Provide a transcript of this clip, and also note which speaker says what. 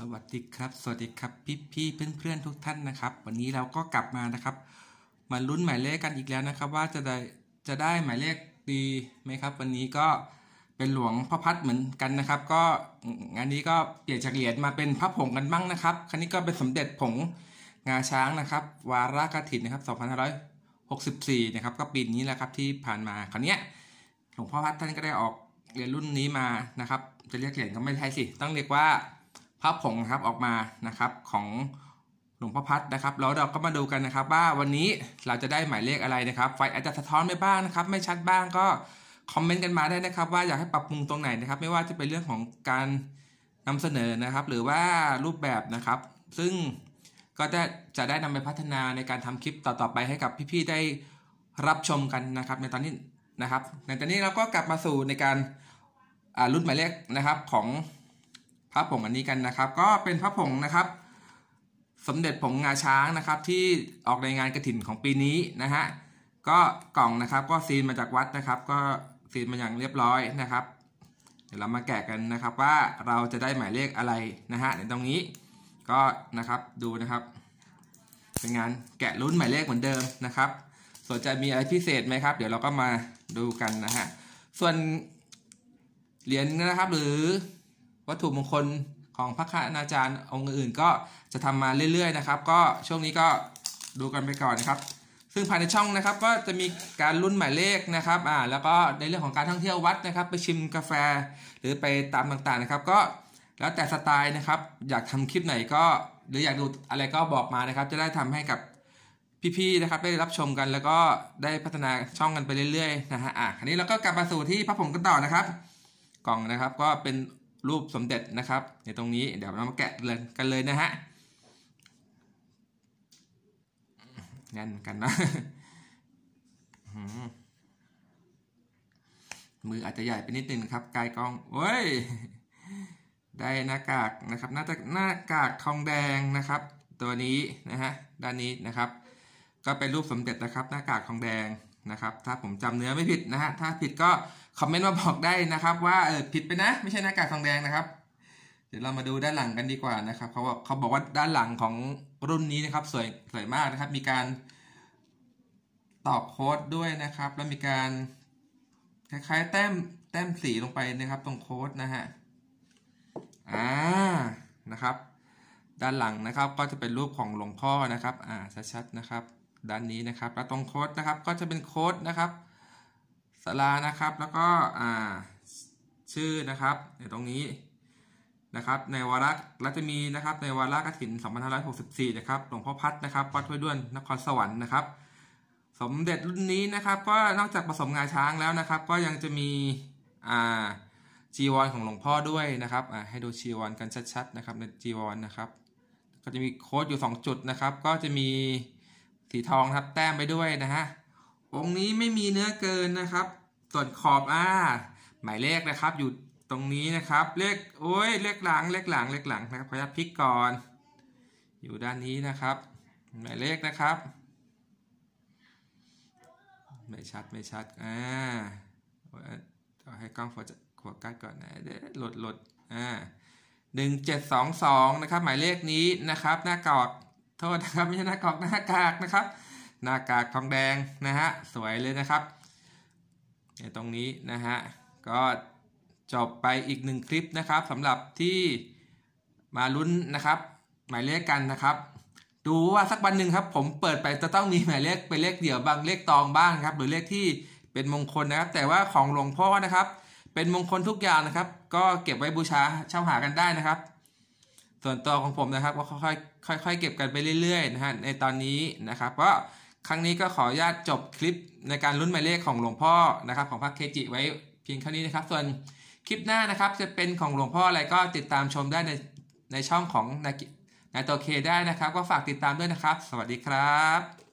Speaker 1: สวัสดีครับ สวัสดีครับพี่พี่เพื่อนเพื่อนทุกท่านนะครับ วันนี้เราก็กลับมานะครับมาลุ้นหมายเลขกันอีกแล้วนะครับ ว่าจะได้จะได้หมายเลขดีไหมครับ วันนี้ก็เป็นหลวงพ่อพัดเหมือนกันนะครับ ก็งานนี้ก็เปลี่ยนจากเหรียญมาเป็นพระผงกันบ้างนะครับครั้นี้ก็เป็นสมเด็จผงงาช้างนะครับ วาระกถินนะครับ2564นะครับก็ปีนี้แหละครับที่ผ่านมาครั้นี้หลวงพ่อพัดท่านก็ได้ออกเหรียญรุ่นนี้มานะครับ จะเรียกเหรียญก็ไม่ใช่สิต้องเรียกว่าพระผงครับออกมานะครับของหลวงพ่อพัดนะครับแล้วเราก็มาดูกันนะครับว่าวันนี้เราจะได้หมายเลขอะไรนะครับไฟอาจจะสะท้อนไปบ้างนะครับ ไม่ชัดบ้างก็คอมเมนต์กันมาได้นะครับ ว่าอยากให้ปรับปรุงตรงไหนนะครับ ไม่ว่าจะเป็นเรื่องของการนำเสนอนะครับ หรือว่ารูปแบบนะครับ ซึ่งก็จะจะได้นำไปพัฒนาในการทำคลิปต่อๆไปให้กับพี่ๆได้รับชมกันนะครับ ในตอนนี้นะครับ ในตอนนี้เราก็กลับมาสู่ในการรุ่นหมายเลขนะครับของพระผงอันนี้กันนะครับ ก็เป็นพระผงนะครับสมเด็จผงงาช้างนะครับที่ออกในงานกระถินของปีนี้นะฮะก็กล่องนะครับ ก็ซีนมาจากวัดนะครับ ก็ซีนมาอย่างเรียบร้อยนะครับ เดี๋ยวเรามาแกะกันนะครับว่าเราจะได้หมายเลขอะไรนะฮะในตรงนี้ก็นะครับดูนะครับเป็นงานแกะลุ้นหมายเลขเหมือนเดิมนะครับสนใจมีอะไรพิเศษไหมครับเดี๋ยวเราก็มาดูกันนะฮะส่วนเหรียญนนะครับหรือวัตถุมงคลของพระคณาจารย์องค์อื่นก็จะทำมาเรื่อย ๆ นะครับ ก็ช่วงนี้ก็ดูกันไปก่อนนะครับ ซึ่งภายในช่องนะครับก็จะมีการรุ่นหมายเลขนะครับอ่าแล้วก็ในเรื่องของการท่องเที่ยววัดนะครับ ไปชิมกาแฟหรือไปตามต่างๆนะครับก็แล้วแต่สไตล์นะครับ อยากทำคลิปไหนก็หรืออยากดูอะไรก็บอกมานะครับ จะได้ทำให้กับพี่ๆนะครับได้รับชมกัน แล้วก็ได้พัฒนาช่องกันไปเรื่อยๆนะฮะอ่ะคราวนี้เราก็กลับมาสู่ที่พระผมกันต่อนะครับ กล่องนะครับก็เป็นรูปสมเด็จนะครับในตรงนี้ เดี๋ยวเรามาแกะเลยกันเลยนะฮะงั่นกันนะมืออาจจะใหญ่ไปนิดนึงนะครับกายกองโอ้ยได้หน้ากากนะครับน่าจะหน้ากากทองแดงนะครับ ตัวนี้นะฮะด้านนี้นะครับ ก็เป็นรูปสมเด็จนะครับหน้ากากทองแดงนะครับถ้าผมจำเนื้อไม่ผิดนะฮะ ถ้าผิดก็คอมเมนต์มาบอกได้นะครับ ว่าเออผิดไปนะ ไม่ใช่หน้ากากทองแดงนะครับ เดี๋ยวเรามาดูด้านหลังกันดีกว่านะครับเขาบอกเขาบอกว่าด้านหลังของรุ่นนี้นะครับ สวยสวยมากนะครับ มีการตอกโค้ดด้วยนะครับ แล้วมีการ คล้ายๆ แต้มแต้มสีลงไปนะครับ ตรงโค้ดนะฮะอ่านะครับ ด้านหลังนะครับก็จะเป็นรูปของหลวงพ่อนะครับ อ่าชัดๆนะครับด้านนี้นะครับแล้วตรงโค้ดนะครับก็จะเป็นโค้ดนะครับสารานะครับ แล้วก็อ่าชื่อนะครับในตรงนี้นะครับในวาระและจะมีนะครับในวาระกฐิน 2564นะครับหลวงพ่อพัดนะครับวัดห้วยด้วนนครสวรรค์นะครับสมเด็จรุ่นนี้นะครับ ก็นอกจากผสมงาช้างแล้วนะครับ ก็ยังจะมีอ่าจีวรของหลวงพ่อด้วยนะครับให้ดูจีวรกันชัดๆนะครับในจีวรนะครับ ก็จะมีโค้ดอยู่ 2 จุดนะครับ ก็จะมีสีทองครับแต้มไปด้วยนะฮะ องนี้ไม่มีเนื้อเกินนะครับส่วนขอบอ่าหมายเลขนะครับอยู่ตรงนี้นะครับ เลขโอ้ยเลขหลังเลขหลังเลขหลังนะครับขอยัุพลิกก่อน อยู่ด้านนี้นะครับ หมายเลขนะครับไม่ชัดไม่ชัดอ่าให้กล้องโฟกัสก่อนนะเดี๋ยวหลดหลดอ่าหนึ่งเจ็ดสองสองนะครับ หมายเลขนี้นะครับ หน้ากอดโทษนะครับไม่ใช่หน้ากากหน้ากากนะครับหน้ากากทองแดงนะฮะสวยเลยนะครับในตรงนี้นะฮะก็จบไปอีกหนึ่งคลิปนะครับสำหรับที่มาลุ้นนะครับ หมายเลขกันนะครับ ดูว่าสักวันหนึ่งครับ ผมเปิดไปจะต้องมีหมายเลขเป็นเลขเดี่ยวบางเลขตองบ้างครับหรือเลขที่เป็นมงคลนะครับ แต่ว่าของหลวงพ่อนะครับ เป็นมงคลทุกอย่างนะครับ ก็เก็บไว้บูชาเช่าหากันได้นะครับส่วนตัวของผมนะครับก็ค่อยๆค่อยๆเก็บกันไปเรื่อยๆนะฮะในตอนนี้นะครับก็ครั้งนี้ก็ขออนุญาตจบคลิปในการรุ่นหมายเลขของหลวงพ่อนะครับ ของพระเคจิ ไว้เพียงแค่นี้นะครับ ส่วนคลิปหน้านะครับจะเป็นของหลวงพ่ออะไรก็ติดตามชมได้ในในช่องของนายโตเคได้นะครับ ก็ฝากติดตามด้วยนะครับ สวัสดีครับ